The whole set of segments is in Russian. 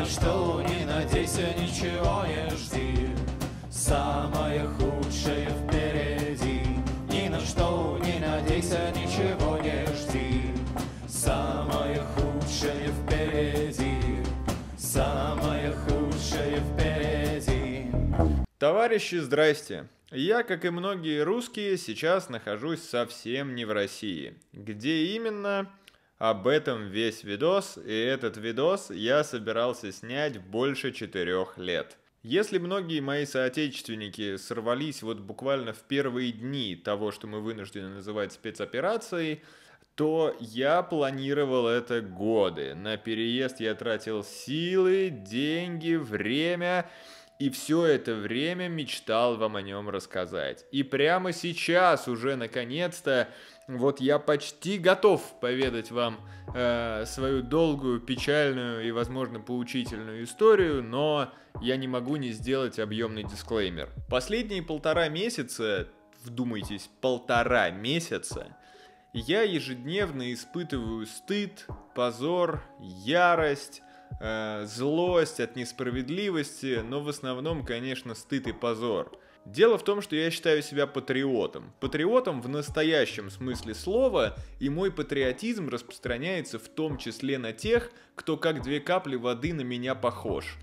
на что не надейся, ничего не жди. Самое худшее впереди. Ни на что не надейся, ничего не жди. Самое худшее впереди. Самое худшее впереди. Товарищи, здрасте. Я, как и многие русские, сейчас нахожусь совсем не в России. Где именно? Об этом весь видос, и этот видос я собирался снять больше четырех лет. Если многие мои соотечественники сорвались вот буквально в первые дни того, что мы вынуждены называть спецоперацией, то я планировал это годы. На переезд я тратил силы, деньги, время, и все это время мечтал вам о нем рассказать. И прямо сейчас уже наконец-то вот я почти готов поведать вам э, свою долгую, печальную и, возможно, поучительную историю, но я не могу не сделать объемный дисклеймер. Последние полтора месяца, вдумайтесь, полтора месяца, я ежедневно испытываю стыд, позор, ярость, э, злость от несправедливости, но в основном, конечно, стыд и позор – Дело в том, что я считаю себя патриотом. Патриотом в настоящем смысле слова, и мой патриотизм распространяется в том числе на тех, кто как две капли воды на меня похож.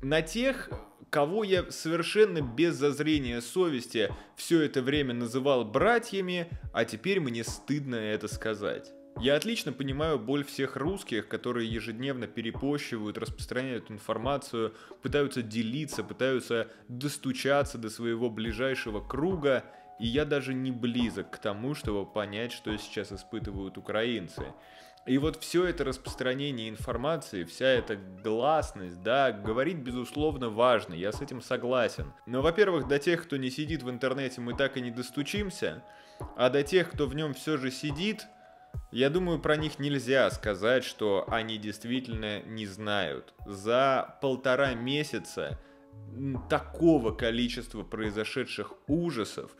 На тех, кого я совершенно без зазрения совести все это время называл братьями, а теперь мне стыдно это сказать. Я отлично понимаю боль всех русских, которые ежедневно перепощивают, распространяют информацию, пытаются делиться, пытаются достучаться до своего ближайшего круга, и я даже не близок к тому, чтобы понять, что сейчас испытывают украинцы. И вот все это распространение информации, вся эта гласность, да, говорить, безусловно, важно, я с этим согласен. Но, во-первых, до тех, кто не сидит в интернете, мы так и не достучимся, а до тех, кто в нем все же сидит, я думаю, про них нельзя сказать, что они действительно не знают. За полтора месяца такого количества произошедших ужасов,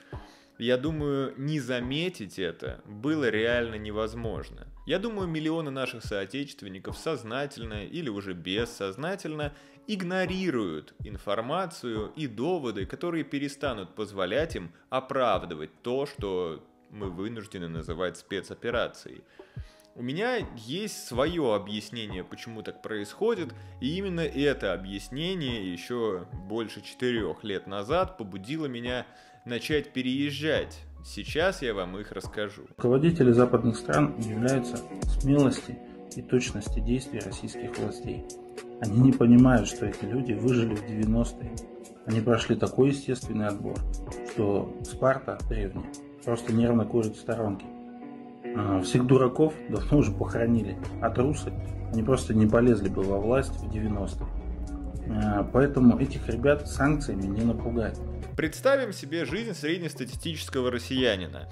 я думаю, не заметить это было реально невозможно. Я думаю, миллионы наших соотечественников сознательно или уже бессознательно игнорируют информацию и доводы, которые перестанут позволять им оправдывать то, что мы вынуждены называть спецоперацией. У меня есть свое объяснение, почему так происходит, и именно это объяснение еще больше четырех лет назад побудило меня начать переезжать. Сейчас я вам их расскажу. Руководители западных стран удивляются смелости и точности действий российских властей. Они не понимают, что эти люди выжили в 90-е. Они прошли такой естественный отбор, что Спарта древняя просто нервно курит в сторонке. А, всех дураков давно уже похоронили, а трусы, они просто не полезли бы во власть в 90-е. Э, поэтому этих ребят санкциями не напугать. Представим себе жизнь среднестатистического россиянина.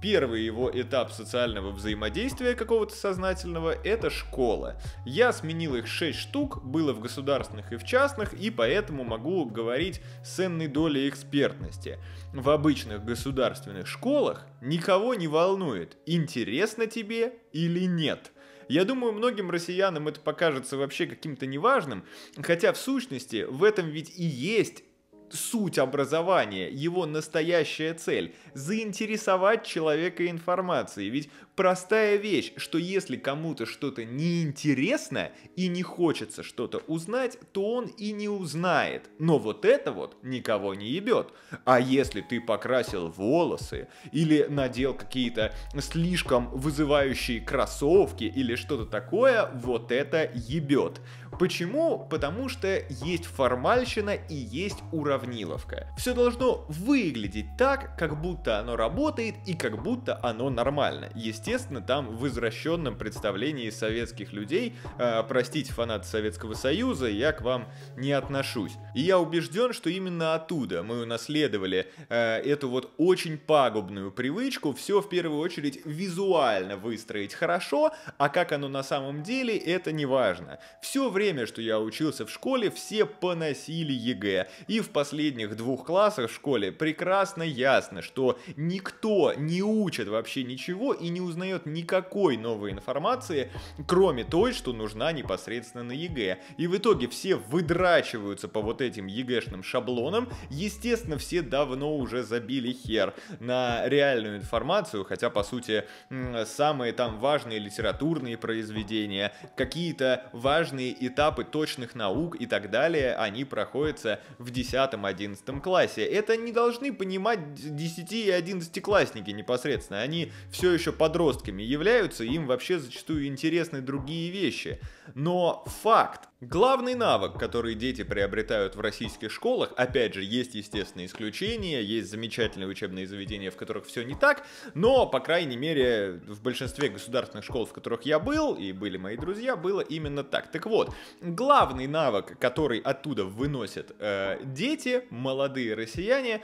Первый его этап социального взаимодействия какого-то сознательного – это школа. Я сменил их 6 штук, было в государственных и в частных, и поэтому могу говорить с ценной долей экспертности. В обычных государственных школах никого не волнует, интересно тебе или нет – я думаю, многим россиянам это покажется вообще каким-то неважным, хотя в сущности в этом ведь и есть суть образования, его настоящая цель – заинтересовать человека информацией. Ведь Простая вещь, что если кому-то что-то неинтересно и не хочется что-то узнать, то он и не узнает. Но вот это вот никого не ебет. А если ты покрасил волосы или надел какие-то слишком вызывающие кроссовки или что-то такое, вот это ебет. Почему? Потому что есть формальщина и есть уравниловка. Все должно выглядеть так, как будто оно работает и как будто оно нормально. Естественно, там в извращенном представлении советских людей, э, простите, фанаты Советского Союза, я к вам не отношусь. И я убежден, что именно оттуда мы унаследовали э, эту вот очень пагубную привычку все в первую очередь визуально выстроить хорошо, а как оно на самом деле, это не важно. Все время время, что я учился в школе, все поносили ЕГЭ. И в последних двух классах в школе прекрасно ясно, что никто не учит вообще ничего и не узнает никакой новой информации, кроме той, что нужна непосредственно на ЕГЭ. И в итоге все выдрачиваются по вот этим ЕГЭшным шаблонам. Естественно, все давно уже забили хер на реальную информацию, хотя, по сути, самые там важные литературные произведения, какие-то важные и этапы точных наук и так далее, они проходятся в 10-11 классе. Это не должны понимать 10 и 11 классники непосредственно. Они все еще подростками являются, им вообще зачастую интересны другие вещи. Но факт Главный навык, который дети приобретают в российских школах, опять же, есть, естественные исключения, есть замечательные учебные заведения, в которых все не так, но, по крайней мере, в большинстве государственных школ, в которых я был, и были мои друзья, было именно так. Так вот, главный навык, который оттуда выносят э, дети, молодые россияне,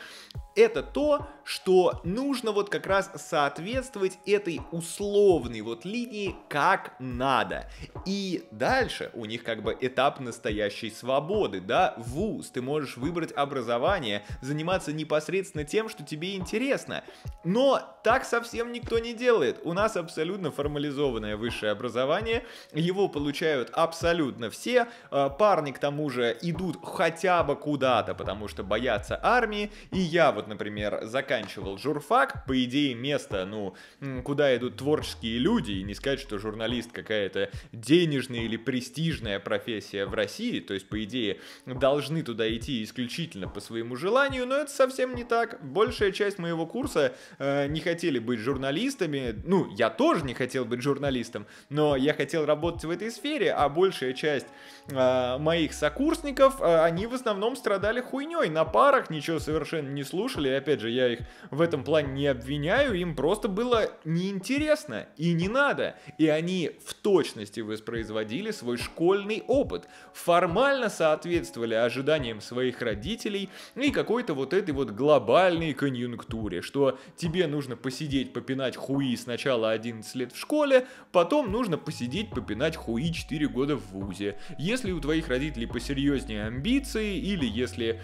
это то, что нужно вот как раз соответствовать этой условной вот линии как надо. И дальше у них как бы этап настоящей свободы, да, вуз, ты можешь выбрать образование, заниматься непосредственно тем, что тебе интересно. Но так совсем никто не делает. У нас абсолютно формализованное высшее образование, его получают абсолютно все, э, парни к тому же идут хотя бы куда-то, потому что боятся армии, и я вот, например, заканчивал журфак, по идее, место, ну, куда идут творческие люди, и не сказать, что журналист какая-то денежная или престижная профессия, профессия в России, то есть, по идее, должны туда идти исключительно по своему желанию, но это совсем не так. Большая часть моего курса э, не хотели быть журналистами, ну, я тоже не хотел быть журналистом, но я хотел работать в этой сфере, а большая часть э, моих сокурсников, э, они в основном страдали хуйней, на парах ничего совершенно не слушали, и, опять же, я их в этом плане не обвиняю, им просто было неинтересно и не надо, и они в точности воспроизводили свой школьный опыт, опыт, формально соответствовали ожиданиям своих родителей и какой-то вот этой вот глобальной конъюнктуре, что тебе нужно посидеть, попинать хуи сначала 11 лет в школе, потом нужно посидеть, попинать хуи 4 года в ВУЗе. Если у твоих родителей посерьезнее амбиции, или если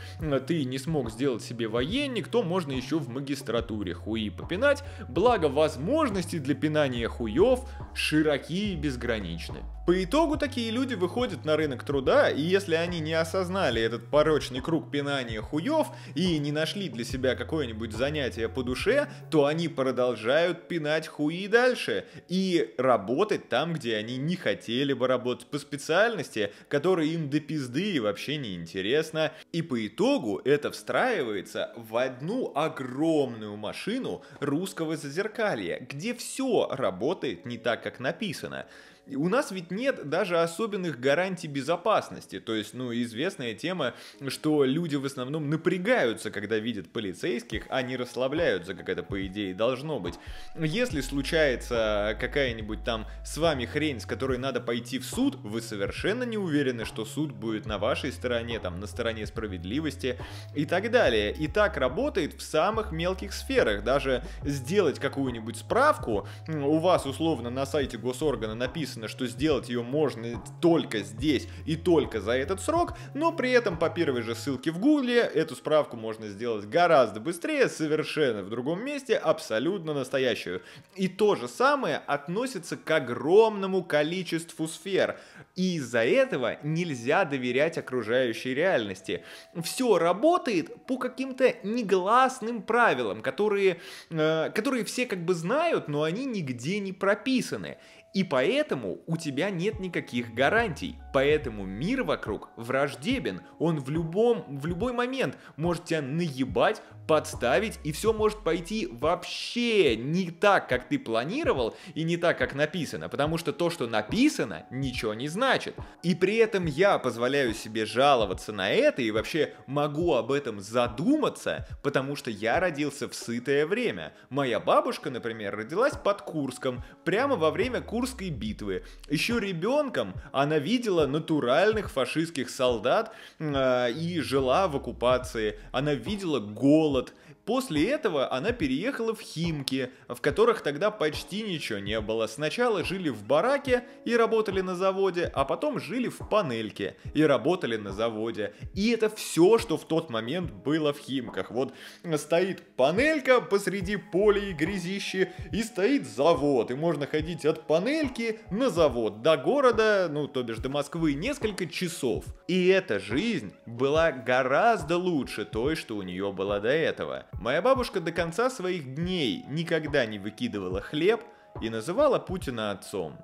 ты не смог сделать себе военник, то можно еще в магистратуре хуи попинать, благо возможности для пинания хуев широкие и безграничны. По итогу такие люди выходят на рынок труда, и если они не осознали этот порочный круг пинания хуев и не нашли для себя какое-нибудь занятие по душе, то они продолжают пинать хуи дальше и работать там, где они не хотели бы работать по специальности, которая им до пизды и вообще не интересна. И по итогу это встраивается в одну огромную машину русского зазеркалья, где все работает не так, как написано у нас ведь нет даже особенных гарантий безопасности. То есть, ну, известная тема, что люди в основном напрягаются, когда видят полицейских, а не расслабляются, как это, по идее, должно быть. Если случается какая-нибудь там с вами хрень, с которой надо пойти в суд, вы совершенно не уверены, что суд будет на вашей стороне, там, на стороне справедливости и так далее. И так работает в самых мелких сферах. Даже сделать какую-нибудь справку, у вас условно на сайте госоргана написано, написано, что сделать ее можно только здесь и только за этот срок, но при этом по первой же ссылке в гугле эту справку можно сделать гораздо быстрее, совершенно в другом месте, абсолютно настоящую. И то же самое относится к огромному количеству сфер. И из-за этого нельзя доверять окружающей реальности. Все работает по каким-то негласным правилам, которые, э, которые все как бы знают, но они нигде не прописаны. И поэтому у тебя нет никаких гарантий. Поэтому мир вокруг враждебен. Он в, любом, в любой момент может тебя наебать, подставить, и все может пойти вообще не так, как ты планировал, и не так, как написано. Потому что то, что написано, ничего не значит. И при этом я позволяю себе жаловаться на это и вообще могу об этом задуматься, потому что я родился в сытое время. Моя бабушка, например, родилась под Курском, прямо во время курса Курской битвы. Еще ребенком она видела натуральных фашистских солдат э, и жила в оккупации. Она видела голод, После этого она переехала в Химки, в которых тогда почти ничего не было. Сначала жили в бараке и работали на заводе, а потом жили в панельке и работали на заводе. И это все, что в тот момент было в Химках. Вот стоит панелька посреди поля и грязищи, и стоит завод, и можно ходить от панельки на завод до города, ну, то бишь до Москвы, несколько часов. И эта жизнь была гораздо лучше той, что у нее была до этого. Моя бабушка до конца своих дней никогда не выкидывала хлеб и называла Путина отцом.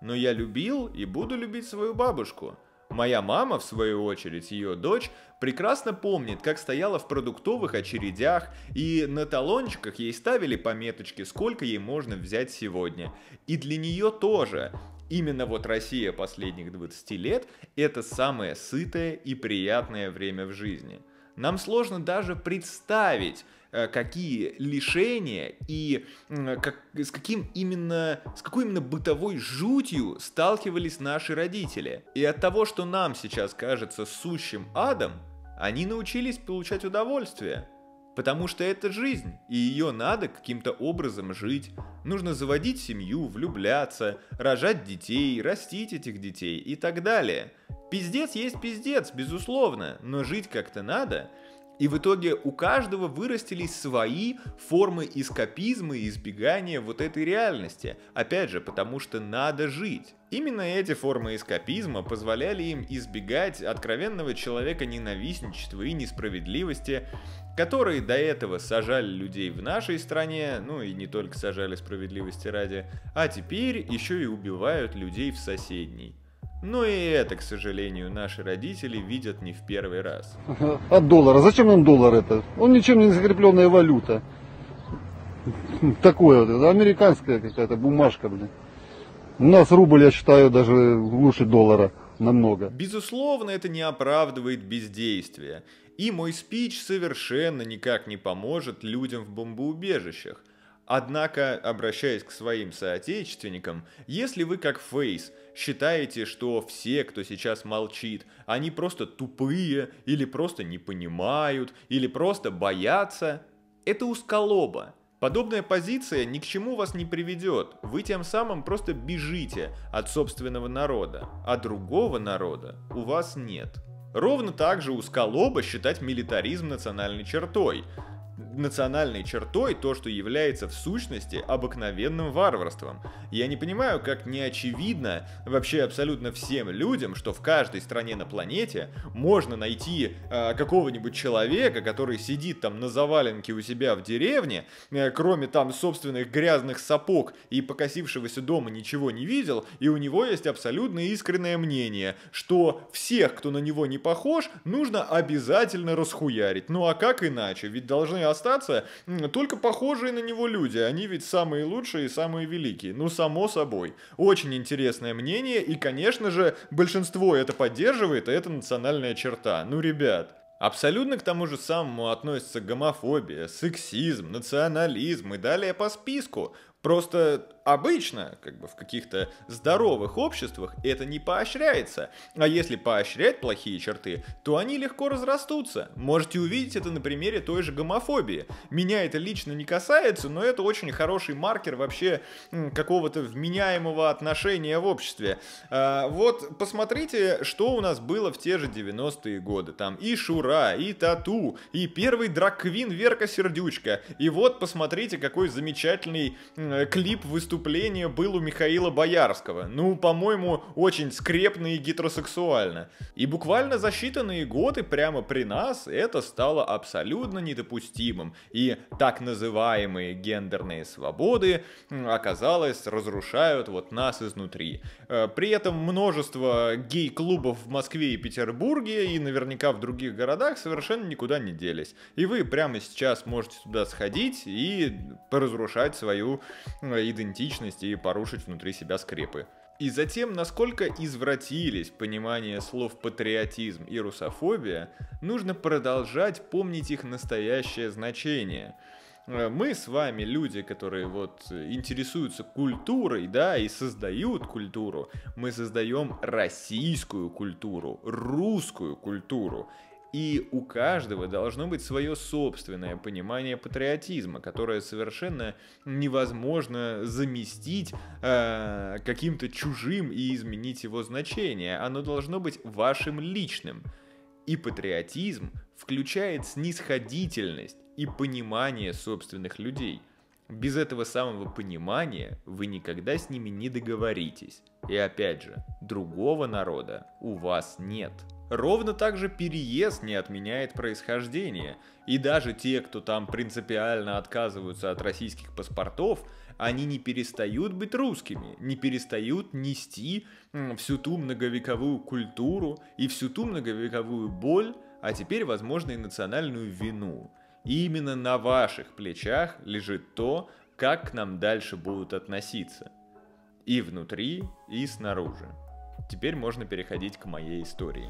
Но я любил и буду любить свою бабушку. Моя мама, в свою очередь, ее дочь, прекрасно помнит, как стояла в продуктовых очередях, и на талончиках ей ставили пометочки, сколько ей можно взять сегодня. И для нее тоже. Именно вот Россия последних 20 лет – это самое сытое и приятное время в жизни. Нам сложно даже представить, Э, какие лишения и как, с каким именно, с какой именно бытовой жутью сталкивались наши родители. И от того, что нам сейчас кажется сущим адом, они научились получать удовольствие. Потому что это жизнь, и ее надо каким-то образом жить. Нужно заводить семью, влюбляться, рожать детей, растить этих детей и так далее. Пиздец есть пиздец, безусловно, но жить как-то надо – и в итоге у каждого вырастились свои формы эскапизма и избегания вот этой реальности. Опять же, потому что надо жить. Именно эти формы эскапизма позволяли им избегать откровенного человека ненавистничества и несправедливости, которые до этого сажали людей в нашей стране, ну и не только сажали справедливости ради, а теперь еще и убивают людей в соседней. Но и это, к сожалению, наши родители видят не в первый раз. От а доллара. Зачем нам доллар это? Он ничем не закрепленная валюта. Такое вот, американская какая-то бумажка, блин. У нас рубль, я считаю, даже лучше доллара намного. Безусловно, это не оправдывает бездействие. И мой спич совершенно никак не поможет людям в бомбоубежищах. Однако, обращаясь к своим соотечественникам, если вы как Фейс считаете, что все, кто сейчас молчит, они просто тупые, или просто не понимают, или просто боятся, это усколоба. Подобная позиция ни к чему вас не приведет, вы тем самым просто бежите от собственного народа, а другого народа у вас нет. Ровно так же усколоба считать милитаризм национальной чертой национальной чертой то, что является в сущности обыкновенным варварством. Я не понимаю, как не очевидно вообще абсолютно всем людям, что в каждой стране на планете можно найти э, какого-нибудь человека, который сидит там на заваленке у себя в деревне, э, кроме там собственных грязных сапог и покосившегося дома ничего не видел, и у него есть абсолютно искреннее мнение, что всех, кто на него не похож, нужно обязательно расхуярить. Ну а как иначе? Ведь должны остаться только похожие на него люди. Они ведь самые лучшие и самые великие. Ну, само собой. Очень интересное мнение, и, конечно же, большинство это поддерживает, и это национальная черта. Ну, ребят, Абсолютно к тому же самому относятся гомофобия, сексизм, национализм и далее по списку. Просто обычно, как бы в каких-то здоровых обществах, это не поощряется. А если поощрять плохие черты, то они легко разрастутся. Можете увидеть это на примере той же гомофобии. Меня это лично не касается, но это очень хороший маркер вообще какого-то вменяемого отношения в обществе. А, вот посмотрите, что у нас было в те же 90-е годы. Там и Шура, и Тату, и первый драквин Верка Сердючка. И вот посмотрите, какой замечательный клип выступает выступление был у Михаила Боярского. Ну, по-моему, очень скрепно и гетеросексуально. И буквально за считанные годы прямо при нас это стало абсолютно недопустимым. И так называемые гендерные свободы, оказалось, разрушают вот нас изнутри. Э, при этом множество гей-клубов в Москве и Петербурге и наверняка в других городах совершенно никуда не делись. И вы прямо сейчас можете туда сходить и поразрушать свою э, идентичность и порушить внутри себя скрепы. И затем, насколько извратились понимание слов патриотизм и русофобия, нужно продолжать помнить их настоящее значение – Э, мы с вами люди, которые вот э, интересуются культурой, да, и создают культуру, мы создаем российскую культуру, русскую культуру. И у каждого должно быть свое собственное понимание патриотизма, которое совершенно невозможно заместить э, каким-то чужим и изменить его значение. Оно должно быть вашим личным. И патриотизм включает снисходительность и понимание собственных людей. Без этого самого понимания вы никогда с ними не договоритесь. И опять же, другого народа у вас нет. Ровно так же переезд не отменяет происхождение. И даже те, кто там принципиально отказываются от российских паспортов, они не перестают быть русскими, не перестают нести всю ту многовековую культуру и всю ту многовековую боль, а теперь, возможно, и национальную вину. И именно на ваших плечах лежит то, как к нам дальше будут относиться. И внутри, и снаружи. Теперь можно переходить к моей истории.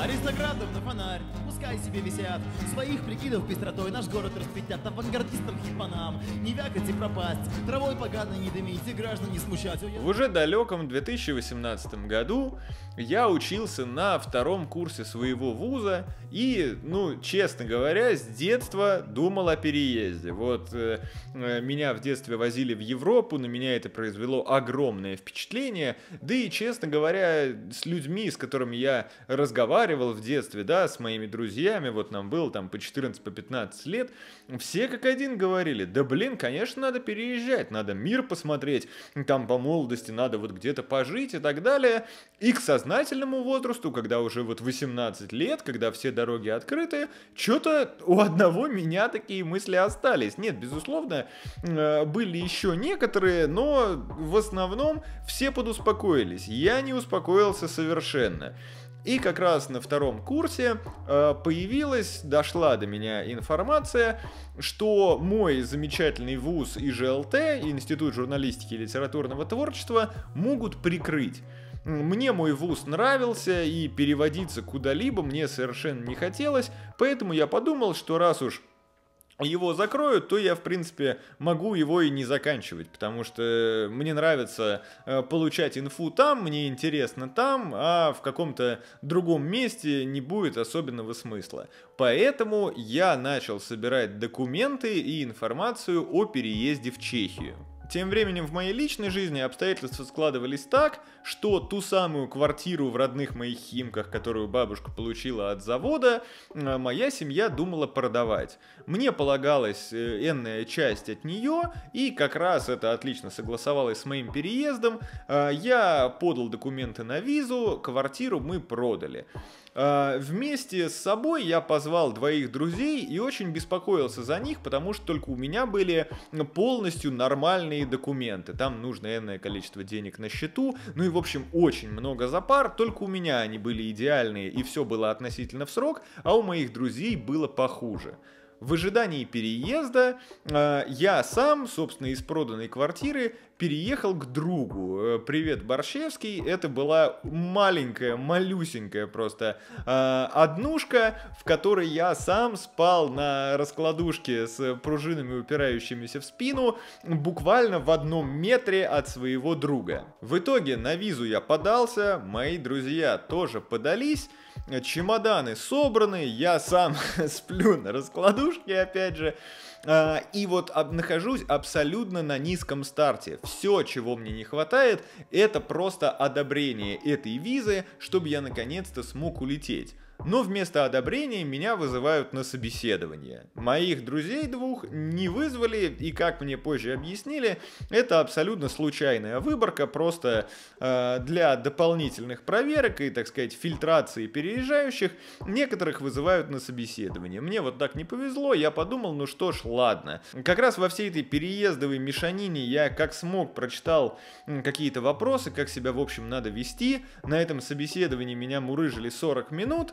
Аристократов на фонарь, пускай себе висят. Своих прикидов пестротой наш город распятят. Авангардистам хипанам, не вякать и пропасть. Травой поганой не дымите, граждан не смущать. В уже далеком 2018 году я учился на втором курсе своего вуза и, ну, честно говоря, с детства думал о переезде. Вот э, э меня в детстве возили в Европу, на меня это произвело огромное впечатление. Да и, честно говоря, Э, с людьми, с которыми я разговаривал в детстве, да, с моими друзьями, вот нам было там по 14, по 15 лет, все как один говорили, да блин, конечно, надо переезжать, надо мир посмотреть, там по молодости надо вот где-то пожить и так далее. И к сознательному возрасту, когда уже вот 18 лет, когда все дороги открыты, что-то у одного меня такие мысли остались. Нет, безусловно, э, были еще некоторые, но в основном все подуспокоились. Я не успокоился успокоился совершенно. И как раз на втором курсе э, появилась, дошла до меня информация, что мой замечательный вуз ИЖЛТ, Институт журналистики и литературного творчества, могут прикрыть. Мне мой вуз нравился, и переводиться куда-либо мне совершенно не хотелось, поэтому я подумал, что раз уж его закроют, то я, в принципе, могу его и не заканчивать, потому что э, мне нравится э, получать инфу там, мне интересно там, а в каком-то другом месте не будет особенного смысла. Поэтому я начал собирать документы и информацию о переезде в Чехию. Тем временем в моей личной жизни обстоятельства складывались так, что ту самую квартиру в родных моих Химках, которую бабушка получила от завода, э, моя семья думала продавать. Мне полагалась э, энная часть от нее, и как раз это отлично согласовалось с моим переездом. Э, я подал документы на визу, квартиру мы продали. А, вместе с собой я позвал двоих друзей и очень беспокоился за них, потому что только у меня были ну, полностью нормальные документы. Там нужно энное количество денег на счету, ну и в общем очень много за пар, только у меня они были идеальные и все было относительно в срок, а у моих друзей было похуже в ожидании переезда э, я сам, собственно, из проданной квартиры переехал к другу. Э, Привет, Борщевский. Это была маленькая, малюсенькая просто э, однушка, в которой я сам спал на раскладушке с пружинами, упирающимися в спину, буквально в одном метре от своего друга. В итоге на визу я подался, мои друзья тоже подались чемоданы собраны, я сам сплю на раскладушке, опять же. А, и вот нахожусь абсолютно на низком старте. Все, чего мне не хватает, это просто одобрение этой визы, чтобы я наконец-то смог улететь. Но вместо одобрения меня вызывают на собеседование. Моих друзей двух не вызвали, и как мне позже объяснили, это абсолютно случайная выборка, просто э, для дополнительных проверок и, так сказать, фильтрации переезжающих, некоторых вызывают на собеседование. Мне вот так не повезло, я подумал, ну что ж, ладно. Как раз во всей этой переездовой мешанине я как смог прочитал какие-то вопросы, как себя, в общем, надо вести. На этом собеседовании меня мурыжили 40 минут,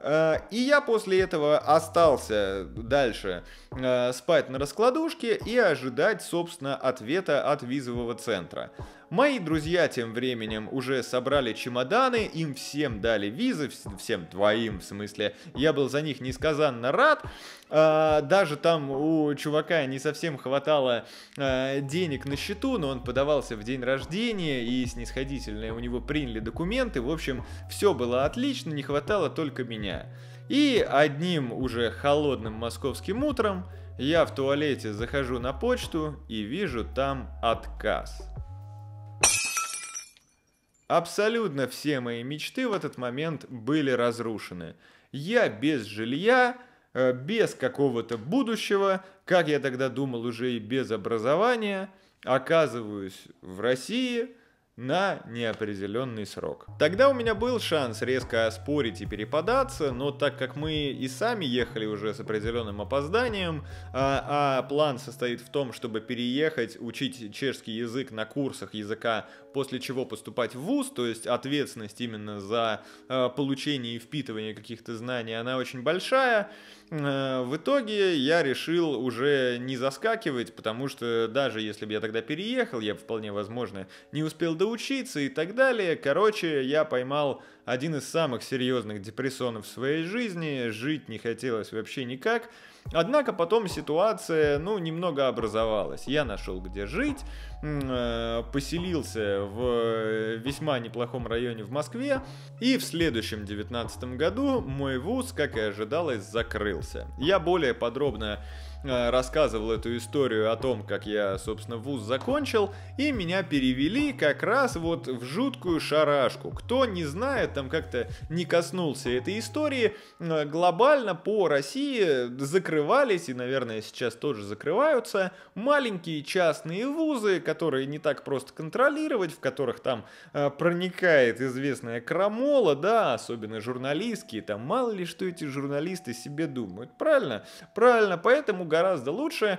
Э, и я после этого остался дальше э, спать на раскладушке и ожидать, собственно, ответа от визового центра. Мои друзья тем временем уже собрали чемоданы, им всем дали визы, всем твоим в смысле. Я был за них несказанно рад. Э, даже там у чувака не совсем хватало денег на счету, но он подавался в день рождения и снисходительно у него приняли документы. В общем, все было отлично, не хватало только меня меня. И одним уже холодным московским утром я в туалете захожу на почту и вижу там отказ. Абсолютно все мои мечты в этот момент были разрушены. Я без жилья, э, без какого-то будущего, как я тогда думал, уже и без образования, оказываюсь в России – на неопределенный срок. Тогда у меня был шанс резко оспорить и перепадаться, но так как мы и сами ехали уже с определенным опозданием, а, а план состоит в том, чтобы переехать, учить чешский язык на курсах языка после чего поступать в ВУЗ, то есть ответственность именно за э, получение и впитывание каких-то знаний, она очень большая. Э, в итоге я решил уже не заскакивать, потому что даже если бы я тогда переехал, я бы вполне возможно не успел доучиться и так далее. Короче, я поймал один из самых серьезных депрессонов в своей жизни, жить не хотелось вообще никак. Однако потом ситуация, ну, немного образовалась. Я нашел, где жить, Э, поселился в э, весьма неплохом районе в Москве. И в следующем 19 году мой вуз, как и ожидалось, закрылся. Я более подробно э, рассказывал эту историю о том, как я, собственно, вуз закончил, и меня перевели как раз вот в жуткую шарашку. Кто не знает, там как-то не коснулся этой истории, глобально по России закрывались, и, наверное, сейчас тоже закрываются, маленькие частные вузы, которые не так просто контролировать, в которых там э, проникает известная крамола, да, особенно журналистские, там мало ли что эти журналисты себе думают. Правильно? Правильно, поэтому гораздо лучше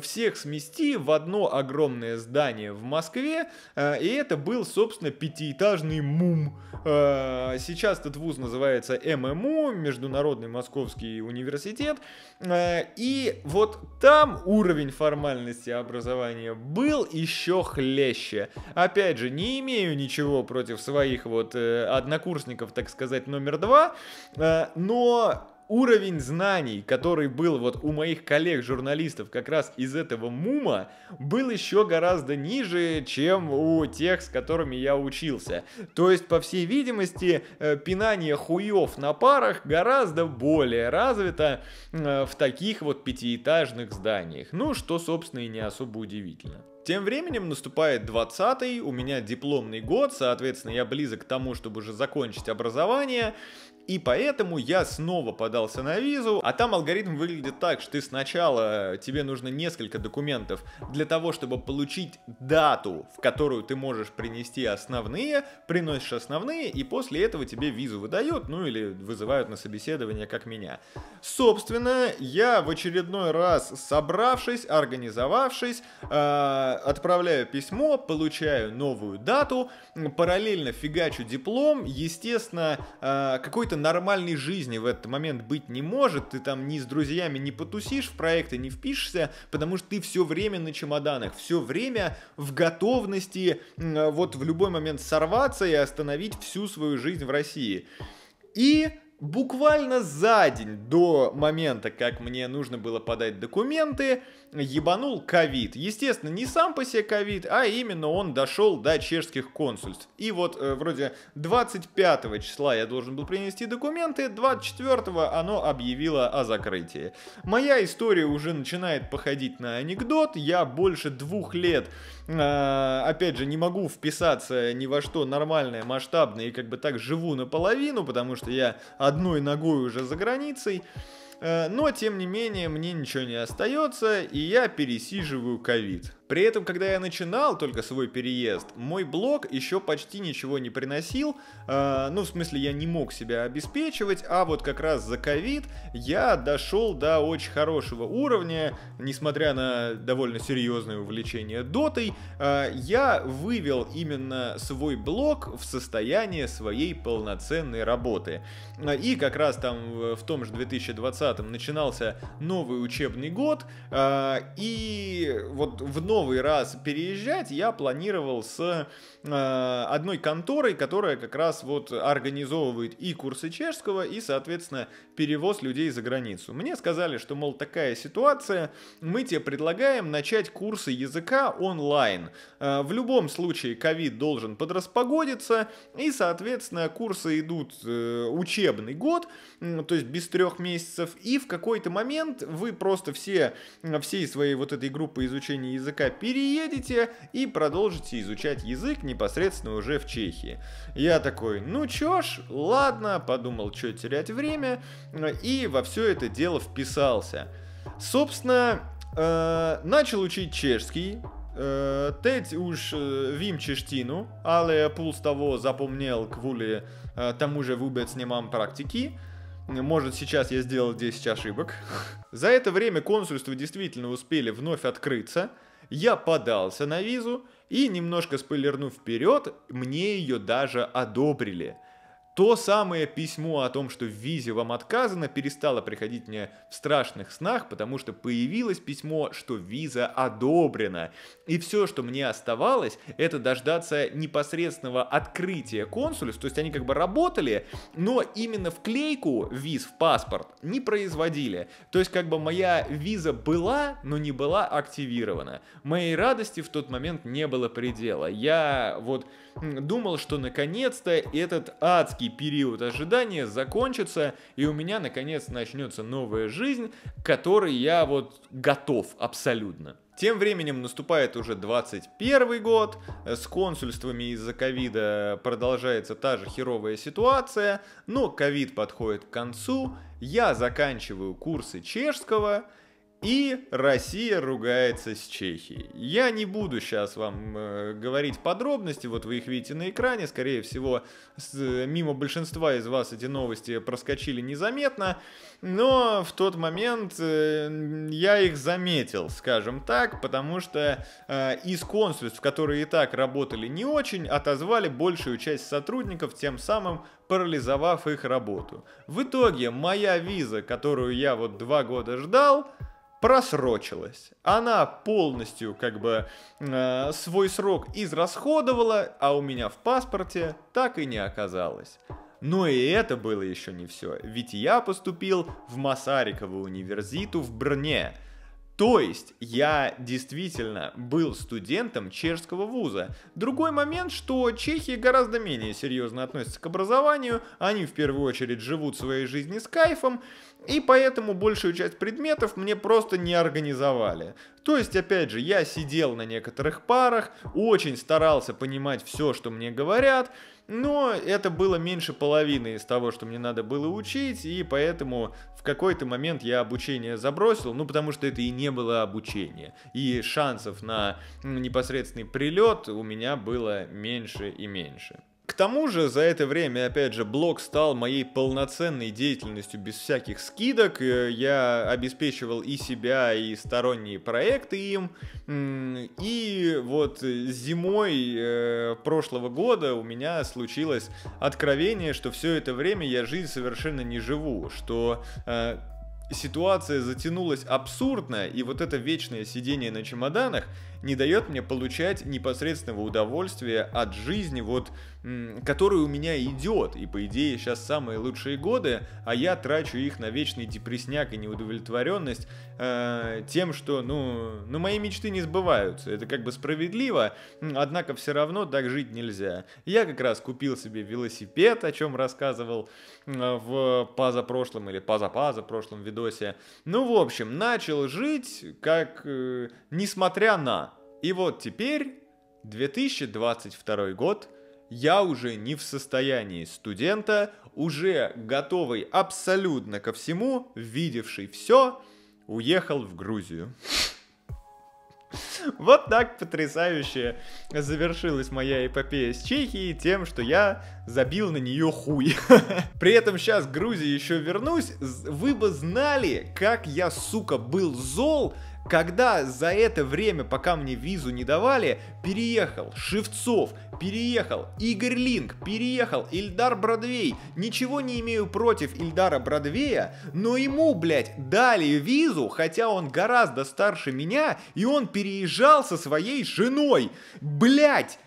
всех смести в одно огромное здание в Москве, э, и это был, собственно, пятиэтажный МУМ. Э, сейчас этот вуз называется ММУ, Международный Московский университет, э, и вот там уровень формальности образования был и еще хлеще. Опять же, не имею ничего против своих вот э, однокурсников, так сказать, номер два, э, но уровень знаний, который был вот у моих коллег-журналистов как раз из этого мума, был еще гораздо ниже, чем у тех, с которыми я учился. То есть, по всей видимости, э, пинание хуев на парах гораздо более развито э, в таких вот пятиэтажных зданиях. Ну, что, собственно, и не особо удивительно. Тем временем наступает 20-й, у меня дипломный год, соответственно, я близок к тому, чтобы уже закончить образование, и поэтому я снова подался на визу, а там алгоритм выглядит так, что ты сначала, э, тебе нужно несколько документов для того, чтобы получить дату, в которую ты можешь принести основные, приносишь основные, и после этого тебе визу выдают, ну или вызывают на собеседование, как меня. Собственно, я в очередной раз, собравшись, организовавшись, э, отправляю письмо, получаю новую дату, параллельно фигачу диплом, естественно, э, какой-то нормальной жизни в этот момент быть не может, ты там ни с друзьями не потусишь, в проекты не впишешься, потому что ты все время на чемоданах, все время в готовности вот в любой момент сорваться и остановить всю свою жизнь в России. И буквально за день до момента, как мне нужно было подать документы, ебанул ковид. Естественно, не сам по себе ковид, а именно он дошел до чешских консульств. И вот э, вроде 25 числа я должен был принести документы, 24 оно объявило о закрытии. Моя история уже начинает походить на анекдот. Я больше двух лет, э, опять же, не могу вписаться ни во что нормальное, масштабное и как бы так живу наполовину, потому что я одной ногой уже за границей. Э, но, тем не менее, мне ничего не остается, и я пересиживаю ковид. При этом, когда я начинал только свой переезд, мой блог еще почти ничего не приносил. Э, ну, в смысле, я не мог себя обеспечивать, а вот как раз за ковид я дошел до очень хорошего уровня, несмотря на довольно серьезное увлечение дотой, э, я вывел именно свой блог в состояние своей полноценной работы. А, и как раз там в том же 2020 начинался новый учебный год, э, и вот в новом новый раз переезжать я планировал с э, одной конторой, которая как раз вот организовывает и курсы чешского, и, соответственно, перевоз людей за границу. Мне сказали, что, мол, такая ситуация, мы тебе предлагаем начать курсы языка онлайн. Э, в любом случае ковид должен подраспогодиться, и, соответственно, курсы идут э, учебный год, э, то есть без трех месяцев, и в какой-то момент вы просто все, э, всей своей вот этой группы изучения языка переедете и продолжите изучать язык непосредственно уже в Чехии. Я такой, ну чё ж, ладно, подумал, что терять время, и во все это дело вписался. Собственно, э, начал учить чешский, Teď э, уж э, вим чештину, але пул с того запомнил квули э, тому же вубец не мам практики. Может, сейчас я сделал 10 ошибок. За это время консульство действительно успели вновь открыться – я подался на визу, и немножко спойлернув вперед, мне ее даже одобрили. То самое письмо о том, что в визе вам отказано, перестало приходить мне в страшных снах, потому что появилось письмо, что виза одобрена. И все, что мне оставалось, это дождаться непосредственного открытия консульств. То есть они как бы работали, но именно вклейку виз в паспорт не производили. То есть как бы моя виза была, но не была активирована. Моей радости в тот момент не было предела. Я вот думал, что наконец-то этот адский период ожидания закончится, и у меня наконец начнется новая жизнь, к которой я вот готов абсолютно. Тем временем наступает уже 21 год, э, с консульствами из-за ковида продолжается та же херовая ситуация, но ковид подходит к концу, я заканчиваю курсы чешского, и Россия ругается с Чехией. Я не буду сейчас вам э, говорить подробности, вот вы их видите на экране, скорее всего, с, э, мимо большинства из вас эти новости проскочили незаметно, но в тот момент э, я их заметил, скажем так, потому что э, из консульств, которые и так работали не очень, отозвали большую часть сотрудников, тем самым парализовав их работу. В итоге моя виза, которую я вот два года ждал, просрочилась. Она полностью как бы э, свой срок израсходовала, а у меня в паспорте так и не оказалось. Но и это было еще не все, ведь я поступил в Масарикову университету в Брне – то есть я действительно был студентом чешского вуза. Другой момент, что чехи гораздо менее серьезно относятся к образованию, они в первую очередь живут своей жизнью с кайфом, и поэтому большую часть предметов мне просто не организовали. То есть, опять же, я сидел на некоторых парах, очень старался понимать все, что мне говорят, но это было меньше половины из того, что мне надо было учить, и поэтому в какой-то момент я обучение забросил, ну потому что это и не было обучение. И шансов на непосредственный прилет у меня было меньше и меньше. К тому же за это время, опять же, блог стал моей полноценной деятельностью без всяких скидок. Э, я обеспечивал и себя, и сторонние проекты им. И вот зимой э, прошлого года у меня случилось откровение, что все это время я жизнь совершенно не живу, что э, ситуация затянулась абсурдно, и вот это вечное сидение на чемоданах не дает мне получать непосредственного удовольствия от жизни вот который у меня идет, и по идее сейчас самые лучшие годы, а я трачу их на вечный депресняк и неудовлетворенность э, тем, что, ну, ну, мои мечты не сбываются, это как бы справедливо, однако все равно так жить нельзя. Я как раз купил себе велосипед, о чем рассказывал в позапрошлом или позапазапрошлом видосе. Ну, в общем, начал жить как э, несмотря на. И вот теперь 2022 год – я уже не в состоянии студента, уже готовый абсолютно ко всему, видевший все, уехал в Грузию. Вот так потрясающе завершилась моя эпопея с Чехией тем, что я забил на нее хуй. При этом сейчас к Грузии еще вернусь. Вы бы знали, как я, сука, был зол, когда за это время, пока мне визу не давали, переехал Шевцов, переехал Игорь Линк, переехал Ильдар Бродвей. Ничего не имею против Ильдара Бродвея, но ему, блядь, дали визу, хотя он гораздо старше меня, и он переезжал со своей женой. Блядь,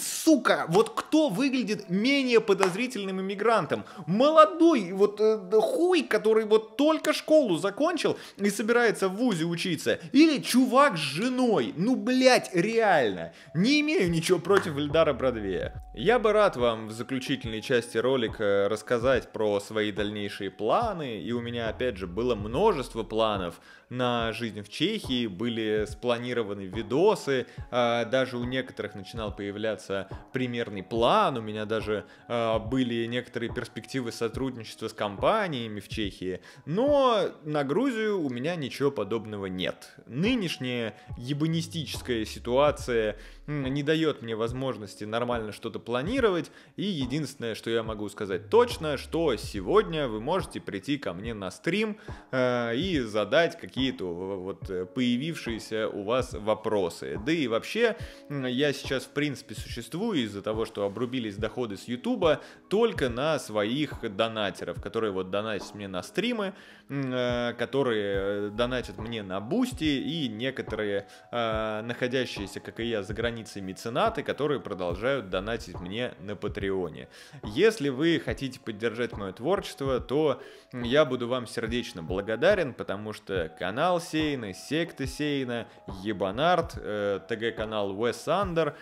сука, вот кто выглядит менее подозрительным иммигрантом? Молодой вот э, хуй, который вот только школу закончил и собирается в ВУЗе учиться. Или чувак с женой. Ну, блять реально. Не имею ничего против Эльдара Бродвея. Я бы рад вам в заключительной части ролика рассказать про свои дальнейшие планы. И у меня, опять же, было множество планов на жизнь в Чехии, были спланированы видосы, а, даже у некоторых начинал появляться примерный план, у меня даже а, были некоторые перспективы сотрудничества с компаниями в Чехии, но на Грузию у меня ничего подобного нет. Нынешняя ебанистическая ситуация не дает мне возможности нормально что-то планировать, и единственное, что я могу сказать точно, что сегодня вы можете прийти ко мне на стрим э, и задать какие какие-то э, вот э, появившиеся у вас вопросы. Да и вообще, я сейчас в принципе существую из-за того, что обрубились доходы с Ютуба только на своих донатеров, которые вот донатят мне на стримы, э, которые донатят мне на Бусти и некоторые находящиеся, как и я, за границей меценаты, которые продолжают донатить мне на Патреоне. Если вы хотите поддержать мое творчество, то я буду вам сердечно благодарен, потому что канал канал Сейна, Секта Сейна, Ебанарт, э, ТГ-канал Уэс Андер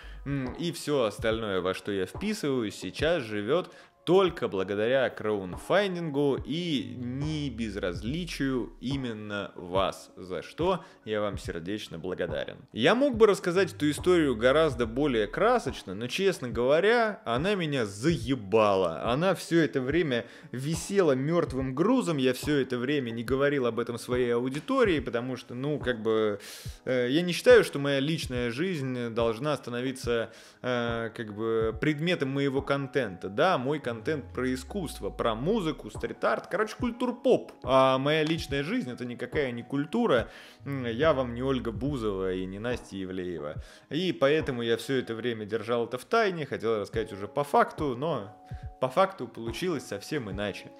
и все остальное, во что я вписываюсь, сейчас живет только благодаря краунфайнингу и не безразличию именно вас, за что я вам сердечно благодарен. Я мог бы рассказать эту историю гораздо более красочно, но, честно говоря, она меня заебала. Она все это время висела мертвым грузом, я все это время не говорил об этом своей аудитории, потому что, ну, как бы, э, я не считаю, что моя личная жизнь должна становиться, э, как бы, предметом моего контента. Да, мой контент контент про искусство, про музыку, стрит-арт, короче, культур-поп. А моя личная жизнь это никакая не культура. Я вам не Ольга Бузова и не Настя Евлеева. И поэтому я все это время держал это в тайне, хотел рассказать уже по факту, но по факту получилось совсем иначе.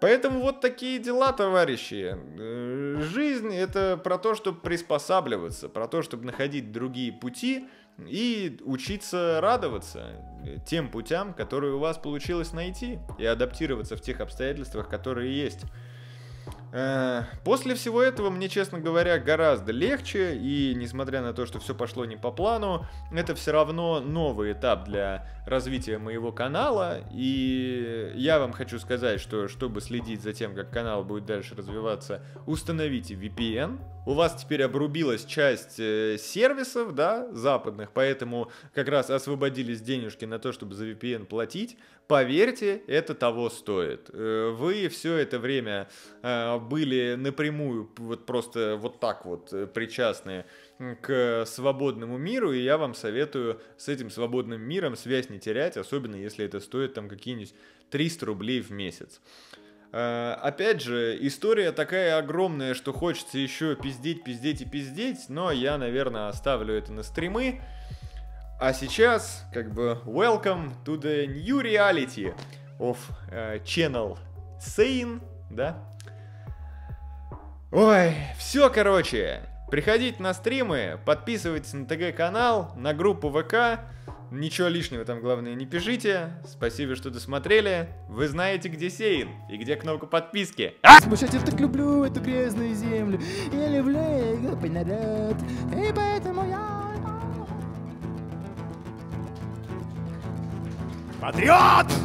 Поэтому вот такие дела, товарищи. Э, жизнь это про то, чтобы приспосабливаться, про то, чтобы находить другие пути, и учиться радоваться тем путям, которые у вас получилось найти, и адаптироваться в тех обстоятельствах, которые есть. Э, после всего этого мне, честно говоря, гораздо легче, и несмотря на то, что все пошло не по плану, это все равно новый этап для развития моего канала, и я вам хочу сказать, что чтобы следить за тем, как канал будет дальше развиваться, установите VPN, у вас теперь обрубилась часть э, сервисов, да, западных, поэтому как раз освободились денежки на то, чтобы за VPN платить. Поверьте, это того стоит. Э, вы все это время были напрямую вот просто вот так вот э, причастны к свободному миру, и я вам советую с этим свободным миром связь не терять, особенно если это стоит там какие-нибудь 300 рублей в месяц. Э, опять же, история такая огромная, что хочется еще пиздеть, пиздеть и пиздеть, но я, наверное, оставлю это на стримы. А сейчас, как бы, welcome to the new reality of uh, channel Sane, да? Ой, все короче. Приходите на стримы, подписывайтесь на ТГ-канал, на группу ВК. Ничего лишнего там, главное, не пишите. Спасибо, что досмотрели. Вы знаете, где Сейн и где кнопка подписки. А! Смущать, я так люблю эту грязную землю. Я люблю глупый народ. И поэтому я... Патриот!